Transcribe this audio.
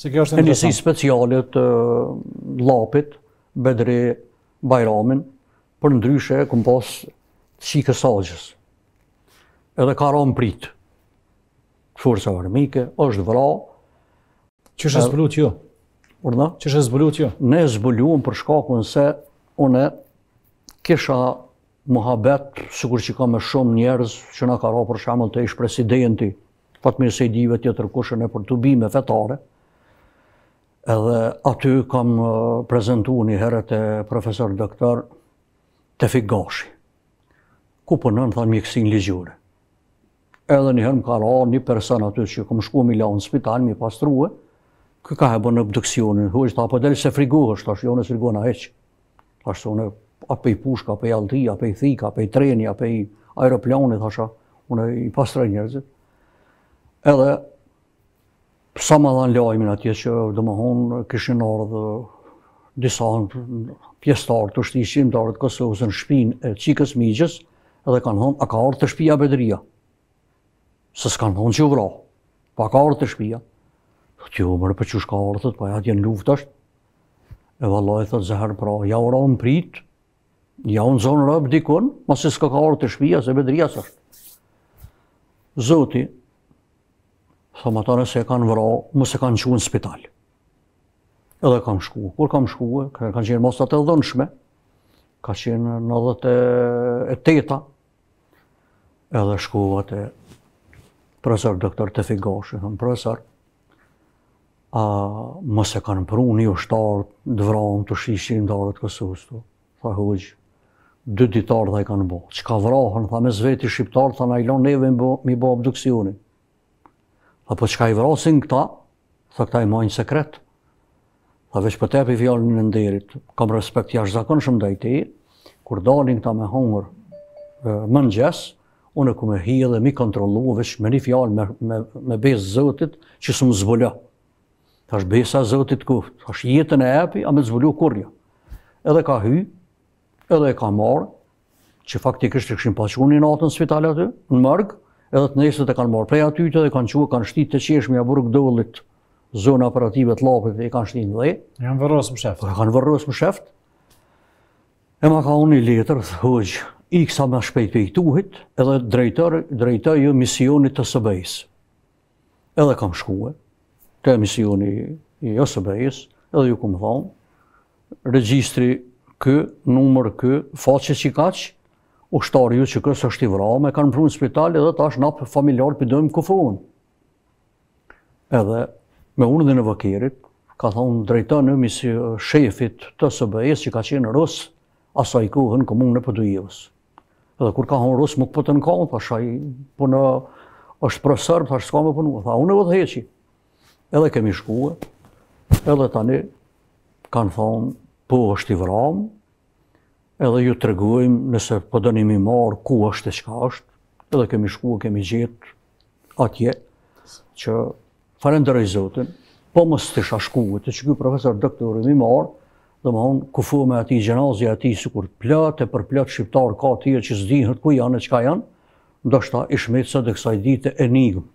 E njësi specialit speciale të lapit, bedri Bajramin, për ndryshe e kum pas shikë Edhe ka rënë prit. Forca armike është vëra. Që është zbulut jo? Urna? Që është zbulut jo? Ne e zbuluam për shkakun se une kisha muhabet, sikur që ka me shumë njerëz që na ka ra për shamën të ish presidenti, Fatmir se tjetër kushën e për të bime vetare, edhe aty kam uh, prezentu një herët e profesor doktor të figoshi, ku përnën, thënë, mjekësin ligjure. Edhe një herë më ka ra një person aty që kom shku mi lau në spital, mi pastruhe, kë ka e në abduksionin, hu është ta deli se friguhë është, ashtë jo në sirguhë në heqë. Ashtë unë, apë i pushka, apë i altia, apë i thika, apë i treni, apë i aeroplanit, thasha, unë i pastre njerëzit. Edhe përsa më dhanë lajmin atje që dhe më honë kishinarë dhe disa pjestarë të shtishim të arët Kosovës në shpin e qikës migjës edhe kanë honë, a ka arë të shpia bedria? Se s'kanë honë që vra, pa ka arë të shpia. Kjo mërë për qush ka të pa po, ja t'jen luft është. E vallaj, thëtë zëherë pra, ja ura unë pritë, ja unë zonë rëbë dikun, ma se s'ka ka arë të shpia, se bedria s'ashtë. është. Zoti, Thëmë atare se e kanë vëra, më se kanë qunë në spital. Edhe kam shku. Kur kam shku, kanë qenë mosat e dhënshme, ka qenë në dhët e, e teta, edhe shkuat e profesor doktor të figoshe, thëmë profesor, a më se kanë pru një ushtarë të vranë të shishin dhe të kësus, tha hëgjë, dy ditarë dhe i kanë bo, që ka vrahën, tha me zveti shqiptarë, tha na ilon neve mi bo abduksionin apo po qka i vrasin këta? Tha, këta i majnë sekret. Tha, veç për tepi fjallin në nderit. Kam respekt jash zakon shumë da i Kur dalin këta me hongër më në gjesë, unë e ku me hi dhe mi kontrolu, veç me një fjallin me besë zëtit që su më zbulja. Tha, besa zëtit ku. Tha, jetën e epi, a me zbulju kurja. Edhe ka hy, edhe e ka marë, që faktikisht të këshim pasu atë natën në spitalet në mërgë, edhe të nesët e kanë marrë prej aty të dhe kanë qua, kanë shtit të qeshme a burë këdollit zona operative të lapit dhe i kanë shtin dhe. E kanë vërros më sheft. E kanë vërros më sheft. E ma ka unë i letër, dhe i kësa me shpejt për i tuhit, edhe drejtër ju jo misionit të sëbejs. Edhe kam shkue, të misioni i jo sëbejs, edhe ju këmë thonë, regjistri kë, numër kë, faqe që kaqë, ushtarë ju që kësë është i vrame, kanë më prunë në spital, edhe ta është napë familjarë për dojmë këfë unë. Edhe me unë dhe në vëkirit, ka thonë drejtën e misi shefit të SBS që ka qenë rësë, asa i kuhë në komunë në pëdujivës. Edhe kur ka honë rësë, më këpëtë në kamë, thasha i punë është profesor, thasha s'ka me tha unë e vëtë heqi. Edhe kemi shkuë, edhe tani kanë thonë, po është i vramë, edhe ju të regojmë nëse po do një mi marë ku është e qka është, edhe kemi shku, kemi gjithë atje, që farem dhe rejzotin, po më së të shashku, të që kjo profesor doktor i mi marë, dhe më honë, kufu me ati gjenazja ati, si kur plëtë, e për plëtë shqiptarë, ka tjerë që zdi hërë ku janë e qka janë, ndështë ta ishmetë së dhe kësaj ditë e nigëm.